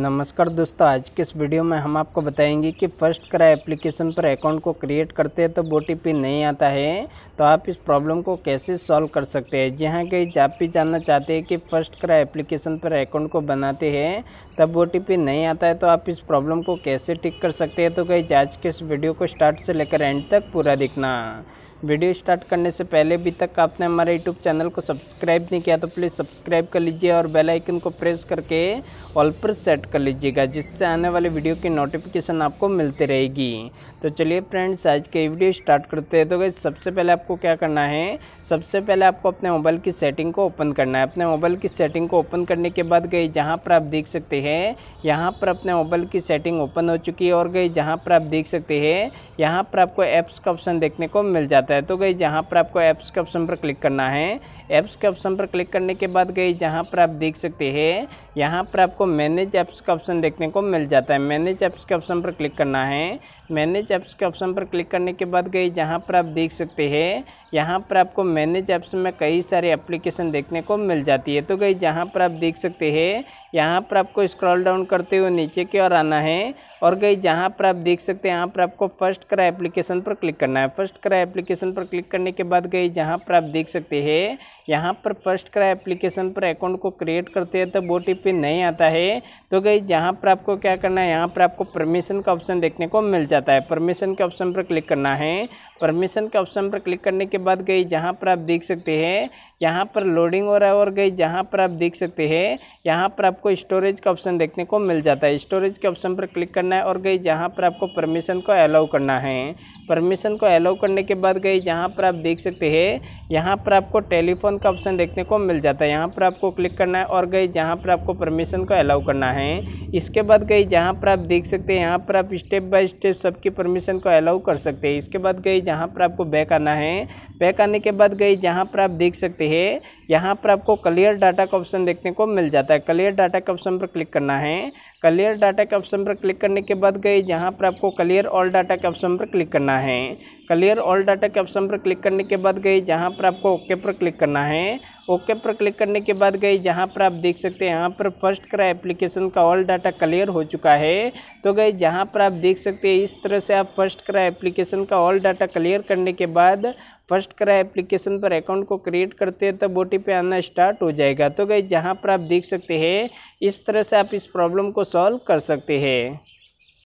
नमस्कार दोस्तों आज के इस वीडियो में हम आपको बताएंगे कि फर्स्ट क्राई एप्लीकेशन पर अकाउंट को क्रिएट करते हैं तब तो ओ नहीं आता है तो आप इस प्रॉब्लम को कैसे सॉल्व कर सकते हैं जहाँ कहीं आप भी जानना चाहते हैं कि फर्स्ट क्राई एप्लीकेशन पर अकाउंट को बनाते हैं तब ओ नहीं आता है तो आप इस प्रॉब्लम को कैसे ठीक कर सकते हैं तो कहीं आज के इस वीडियो को स्टार्ट से लेकर एंड तक पूरा दिखना वीडियो स्टार्ट करने से पहले अभी तक आपने हमारे यूट्यूब चैनल को सब्सक्राइब नहीं किया तो प्लीज़ सब्सक्राइब कर लीजिए और बेल आइकन को प्रेस करके ऑल पर सेट कर लीजिएगा जिससे आने वाले वीडियो की नोटिफिकेशन आपको मिलती रहेगी तो चलिए फ्रेंड्स आज के वीडियो स्टार्ट करते हैं तो गई सबसे पहले आपको क्या करना है सबसे पहले आपको अपने मोबाइल की सेटिंग को ओपन करना है अपने मोबाइल की सेटिंग को ओपन करने के बाद गई जहाँ पर आप देख सकते हैं यहाँ पर अपने मोबाइल की सेटिंग ओपन हो चुकी है और गई जहाँ पर आप देख सकते हैं यहाँ पर आपको ऐप्स का ऑप्शन देखने को मिल जाता है तो गई जहाँ पर आपको ऐप्स के ऑप्शन पर क्लिक करना है ऐप्स के ऑप्शन पर क्लिक करने के बाद गई जहाँ पर आप देख सकते हैं यहाँ पर आपको मैनेज ऐप एप्स का ऑप्शन देखने को मिल जाता है मैनेज एप्स के ऑप्शन पर क्लिक करना है मैनेज एप्स के ऑप्शन पर क्लिक करने के बाद गई जहाँ पर आप देख सकते हैं यहाँ पर आपको मैनेज एप्स में कई सारे एप्लीकेशन देखने को मिल जाती है तो गई जहाँ पर आप देख सकते हैं यहाँ पर आपको स्क्रॉल डाउन करते हुए नीचे की ओर आना है और गई जहाँ पर आप देख सकते हैं यहाँ पर आपको फर्स्ट क्राई एप्लीकेशन पर क्लिक करना है फर्स्ट क्राई एप्लीकेशन पर क्लिक करने के बाद गई जहाँ पर आप देख सकते हैं यहाँ पर फर्स्ट क्राई एप्लीकेशन पर अकाउंट को क्रिएट करते हैं तब ओ नहीं आता है तो गई जहाँ पर आपको क्या करना है यहाँ पर आपको परमिशन का ऑप्शन देखने को मिल जाता है परमिशन के ऑप्शन पर क्लिक करना है परमिशन के ऑप्शन पर क्लिक करने के बाद गई जहाँ पर आप देख सकते हैं यहाँ पर लोडिंग हो रहा है और गई जहाँ पर आप देख सकते हैं यहाँ पर आपको स्टोरेज का ऑप्शन देखने को मिल जाता है स्टोरेज के ऑप्शन पर क्लिक करना करना है और गई जहाँ पर आपको परमिशन को अलाउ करना है परमिशन को अलाउ करने के बाद गई जहाँ पर आप देख सकते हैं यहाँ पर आपको टेलीफोन का ऑप्शन देखने को मिल जाता है यहाँ पर आपको क्लिक करना है और गई जहाँ पर आपको परमिशन को अलाउ करना है इसके बाद गई जहाँ पर आप देख सकते हैं यहाँ पर आप स्टेप बाय स्टेप सबकी परमिशन को अलाउ कर सकते हैं इसके बाद गई जहाँ पर आपको बैक आना है बैक आने के बाद गई जहाँ पर आप देख सकते हैं यहाँ पर आपको क्लियर डाटा का ऑप्शन देखने को मिल जाता है क्लियर डाटा के ऑप्शन पर क्लिक करना है क्लियर डाटा के ऑप्शन पर क्लिक करने करने के बाद गए जहाँ पर आपको क्लियर ऑल डाटा के ऑप्शन पर क्लिक करना है क्लियर ऑल डाटा के ऑप्शन पर क्लिक करने के बाद गए जहाँ पर आपको ओके पर क्लिक करना है ओके पर क्लिक करने के बाद गए जहाँ पर आप देख सकते हैं यहाँ पर फर्स्ट क्राई एप्लीकेशन का ऑल डाटा क्लियर हो चुका है तो गए जहाँ पर आप देख सकते हैं इस तरह से आप फर्स्ट क्राई एप्लीकेशन का ऑल डाटा क्लियर करने के बाद फर्स्ट क्राई एप्लीकेशन पर अकाउंट को क्रिएट करते हैं तब ओ आना स्टार्ट हो जाएगा तो गए जहाँ पर आप देख सकते हैं इस तरह से आप इस प्रॉब्लम को सॉल्व कर सकते हैं